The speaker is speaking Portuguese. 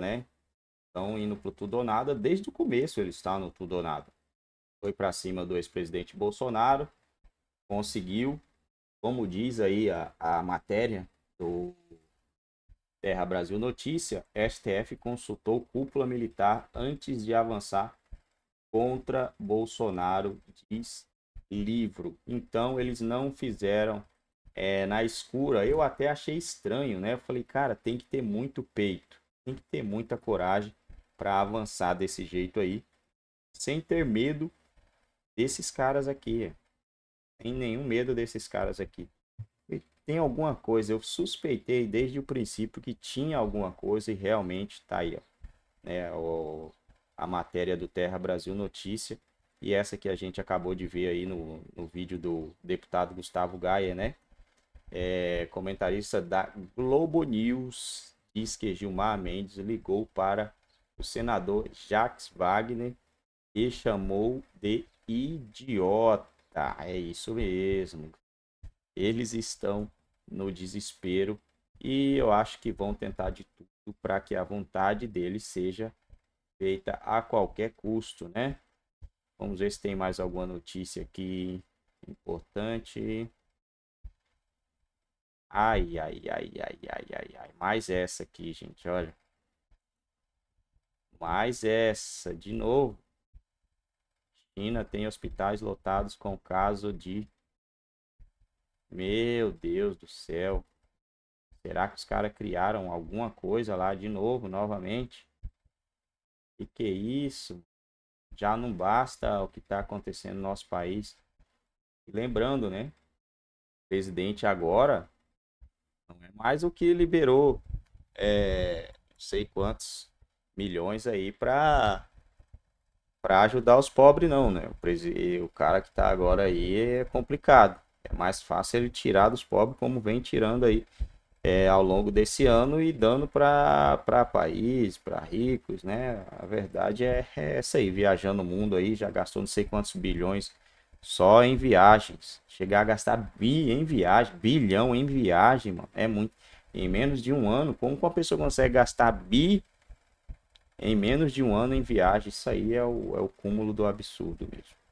né? Estão indo para tudo ou nada, desde o começo ele está no tudo ou nada. Foi para cima do ex-presidente Bolsonaro, conseguiu, como diz aí a, a matéria do Terra Brasil Notícia, STF consultou cúpula militar antes de avançar contra Bolsonaro, diz livro. Então eles não fizeram é, na escura. Eu até achei estranho, né? Eu falei, cara, tem que ter muito peito tem que ter muita coragem para avançar desse jeito aí, sem ter medo desses caras aqui. Sem é. nenhum medo desses caras aqui. E tem alguma coisa, eu suspeitei desde o princípio que tinha alguma coisa e realmente tá aí, ó. Né, o, a matéria do Terra Brasil Notícia e essa que a gente acabou de ver aí no, no vídeo do deputado Gustavo Gaia, né? É, comentarista da Globo News diz que Gilmar Mendes ligou para o senador Jacques Wagner e chamou de idiota. É isso mesmo. Eles estão no desespero e eu acho que vão tentar de tudo para que a vontade deles seja feita a qualquer custo, né? Vamos ver se tem mais alguma notícia aqui importante. Ai, ai, ai, ai, ai, ai, ai. Mais essa aqui, gente, olha. Mais essa, de novo. China tem hospitais lotados com caso de. Meu Deus do céu. Será que os caras criaram alguma coisa lá de novo, novamente? E que é isso? Já não basta o que está acontecendo no nosso país. lembrando, né? O presidente agora não é mais o que liberou é, não sei quantos milhões aí para para ajudar os pobres não, né? O, o cara que tá agora aí é complicado. É mais fácil ele tirar dos pobres como vem tirando aí é, ao longo desse ano e dando para país, para ricos, né? A verdade é, é essa aí, viajando o mundo aí, já gastou não sei quantos bilhões só em viagens. Chegar a gastar bi em viagem, bilhão em viagem, mano. É muito. Em menos de um ano, como que uma pessoa consegue gastar bi em menos de um ano em viagem? Isso aí é o, é o cúmulo do absurdo mesmo.